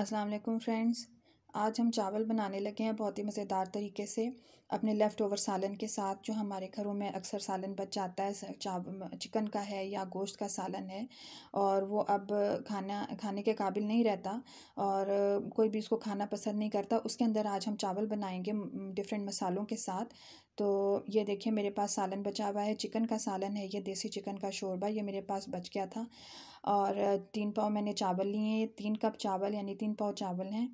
अस्सलाम वालेकुम फ्रेंड्स आज हम चावल बनाने लगे हैं बहुत ही मज़ेदार तरीके से अपने लेफ़्ट ओवर सालन के साथ जो हमारे घरों में अक्सर सालन बच जाता है चिकन का है या गोश्त का सालन है और वो अब खाना खाने के काबिल नहीं रहता और कोई भी इसको खाना पसंद नहीं करता उसके अंदर आज हम चावल बनाएंगे डिफरेंट मसालों के साथ तो ये देखिए मेरे पास सालन बचा हुआ है चिकन का सालन है ये देसी चिकन का शोरबा ये मेरे पास बच गया था और तीन पाव मैंने चावल लिए तीन कप चावल यानी तीन पाव चावल हैं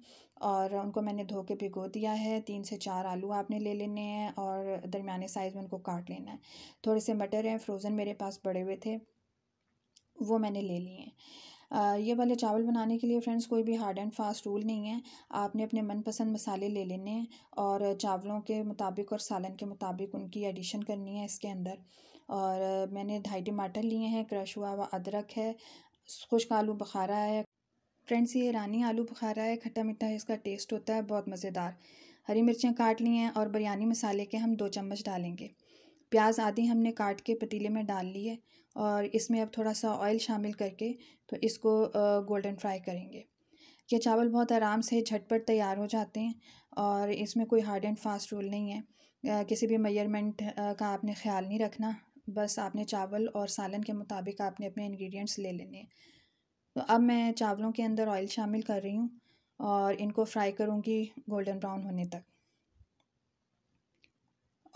और उनको मैंने धो के भिगो दिया है तीन से चार आलू आपने ले लेने हैं और दरमियाने साइज़ में उनको काट लेना है थोड़े से मटर हैं फ्रोज़न मेरे पास बड़े हुए थे वो मैंने ले लिए हैं ये वाले चावल बनाने के लिए फ्रेंड्स कोई भी हार्ड एंड फास्ट रूल नहीं है आपने अपने मनपसंद मसाले ले लेने हैं और चावलों के मुताबिक और सालन के मुताबिक उनकी एडिशन करनी है इसके अंदर और मैंने ढाई टमाटर लिए हैं क्रश हुआ हुआ अदरक है खुश्क आलू बुखारा है फ्रेंड्स ये रानी आलू बुखारा है खट्टा मीठा इसका टेस्ट होता है बहुत मज़ेदार हरी मिर्चें काट ली हैं और बिरयानी मसाले के हम दो चम्मच डालेंगे प्याज आदि हमने काट के पतीले में डाल ली है और इसमें अब थोड़ा सा ऑयल शामिल करके तो इसको गोल्डन फ्राई करेंगे ये चावल बहुत आराम से झटपट तैयार हो जाते हैं और इसमें कोई हार्ड एंड फास्ट रूल नहीं है किसी भी मेजरमेंट का आपने ख्याल नहीं रखना बस आपने चावल और सालन के मुताबिक आपने अपने इंग्रेडिएंट्स ले लेने हैं तो अब मैं चावलों के अंदर ऑयल शामिल कर रही हूँ और इनको फ्राई करूँगी गोल्डन ब्राउन होने तक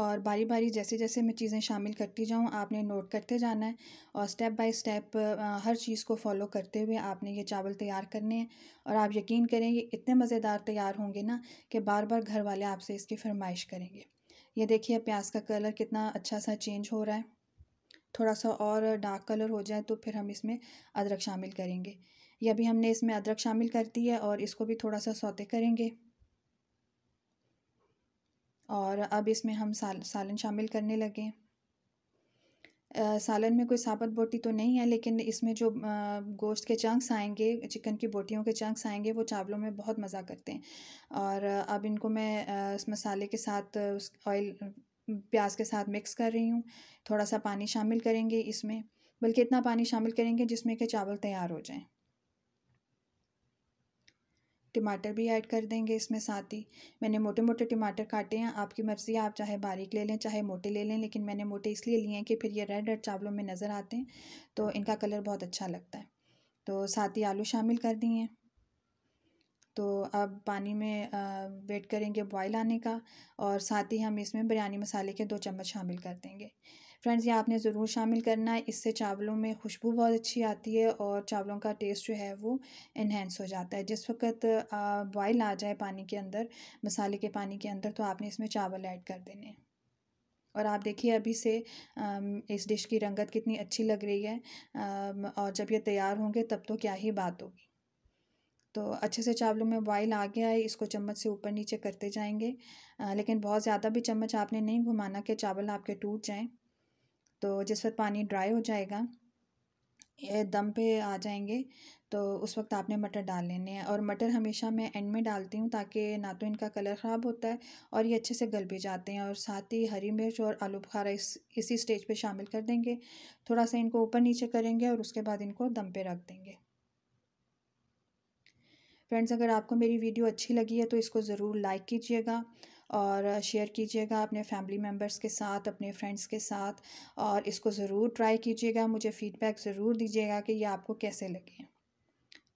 और बारी बारी जैसे जैसे मैं चीज़ें शामिल करती जाऊँ आपने नोट करते जाना है और स्टेप बाय स्टेप हर चीज़ को फॉलो करते हुए आपने ये चावल तैयार करने हैं और आप यकीन करें ये इतने मज़ेदार तैयार होंगे ना कि बार बार घर वाले आपसे इसकी फरमाइश करेंगे ये देखिए प्याज का कलर कितना अच्छा सा चेंज हो रहा है थोड़ा सा और डार्क कलर हो जाए तो फिर हम इसमें अदरक शामिल करेंगे ये अभी हमने इसमें अदरक शामिल कर दी है और इसको भी थोड़ा सा सौते करेंगे और अब इसमें हम साल सालन शामिल करने लगे सालन में कोई साबत बोटी तो नहीं है लेकिन इसमें जो गोश्त के चंक्स आएंगे चिकन की बोटियों के चंक्स आएंगे वो चावलों में बहुत मज़ा करते हैं और अब इनको मैं इस मसाले के साथ उस ऑयल प्याज के साथ मिक्स कर रही हूँ थोड़ा सा पानी शामिल करेंगे इसमें बल्कि इतना पानी शामिल करेंगे जिसमें कि चावल तैयार हो जाएँ टमाटर भी ऐड कर देंगे इसमें साथ ही मैंने मोटे मोटे टमाटर काटे हैं आपकी मर्ज़ी आप चाहे बारीक ले लें चाहे मोटे ले लें लेकिन मैंने मोटे इसलिए लिए हैं कि फिर ये रेड रेड चावलों में नज़र आते हैं तो इनका कलर बहुत अच्छा लगता है तो साथ ही आलू शामिल कर दिए तो अब पानी में वेट करेंगे बॉयल आने का और साथ ही हम इसमें बिरयानी मसाले के दो चम्मच शामिल कर देंगे फ्रेंड्स ये आपने ज़रूर शामिल करना है इससे चावलों में खुशबू बहुत अच्छी आती है और चावलों का टेस्ट जो है वो इन्हेंस हो जाता है जिस वक्त बॉयल आ जाए पानी के अंदर मसाले के पानी के अंदर तो आपने इसमें चावल ऐड कर देने और आप देखिए अभी से इस डिश की रंगत कितनी अच्छी लग रही है और जब ये तैयार होंगे तब तो क्या ही बात होगी तो अच्छे से चावलों में बॉयल आ गया है इसको चम्मच से ऊपर नीचे करते जाएंगे लेकिन बहुत ज़्यादा भी चम्मच आपने नहीं घुमाना कि चावल आपके टूट जाएं तो जिस वक्त पानी ड्राई हो जाएगा दम पे आ जाएंगे तो उस वक्त आपने मटर डाल लेने हैं और मटर हमेशा मैं एंड में डालती हूँ ताकि ना तो इनका कलर ख़राब होता है और ये अच्छे से गल भी जाते हैं और साथ ही हरी मिर्च और आलू बुखारा इस इसी स्टेज पे शामिल कर देंगे थोड़ा सा इनको ऊपर नीचे करेंगे और उसके बाद इनको दम पे रख देंगे फ्रेंड्स अगर आपको मेरी वीडियो अच्छी लगी है तो इसको ज़रूर लाइक कीजिएगा और शेयर कीजिएगा अपने फैमिली मेम्बर्स के साथ अपने फ्रेंड्स के साथ और इसको ज़रूर ट्राई कीजिएगा मुझे फ़ीडबैक ज़रूर दीजिएगा कि ये आपको कैसे लगे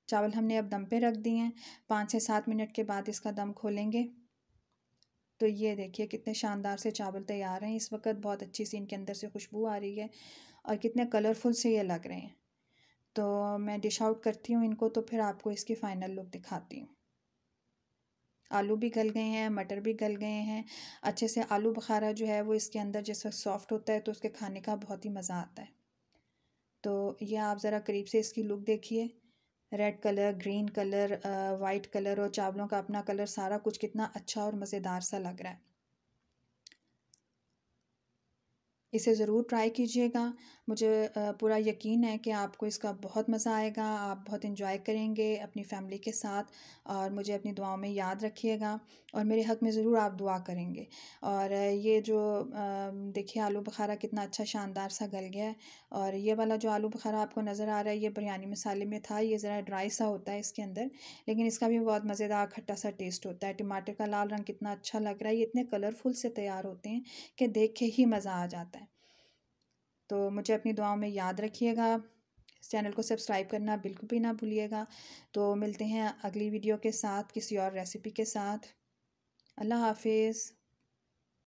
चावल हमने अब दम पे रख दिए हैं पाँच से सात मिनट के बाद इसका दम खोलेंगे तो ये देखिए कितने शानदार से चावल तैयार हैं इस वक्त बहुत अच्छी सी इनके अंदर से खुशबू आ रही है और कितने कलरफुल से ये लग रहे हैं तो मैं डिश आउट करती हूँ इनको तो फिर आपको इसकी फ़ाइनल लुक दिखाती हूँ आलू भी गल गए हैं मटर भी गल गए हैं अच्छे से आलू बखारा जो है वो इसके अंदर जिस वक्त सॉफ्ट होता है तो उसके खाने का बहुत ही मज़ा आता है तो ये आप ज़रा करीब से इसकी लुक देखिए red colour green colour white colour और चावलों का अपना कलर सारा कुछ कितना अच्छा और मज़ेदार सा लग रहा है इसे ज़रूर ट्राई कीजिएगा मुझे पूरा यकीन है कि आपको इसका बहुत मज़ा आएगा आप बहुत इन्जॉय करेंगे अपनी फ़ैमिली के साथ और मुझे अपनी दुआओं में याद रखिएगा और मेरे हक़ में ज़रूर आप दुआ करेंगे और ये जो देखिए आलू बुखारा कितना अच्छा शानदार सा गल गया है और ये वाला जो आलू बुखारा आपको नज़र आ रहा है ये बिरयानी मसाले में था ये ज़रा ड्राई सा होता है इसके अंदर लेकिन इसका भी बहुत मज़ेदार खट्टा सा टेस्ट होता है टमाटर का लाल रंग कितना अच्छा लग रहा है ये इतने कलरफुल से तैयार होते हैं कि देख के ही मज़ा आ जाता है तो मुझे अपनी दुआओं में याद रखिएगा चैनल को सब्सक्राइब करना बिल्कुल भी ना भूलिएगा तो मिलते हैं अगली वीडियो के साथ किसी और रेसिपी के साथ अल्लाह हाफिज़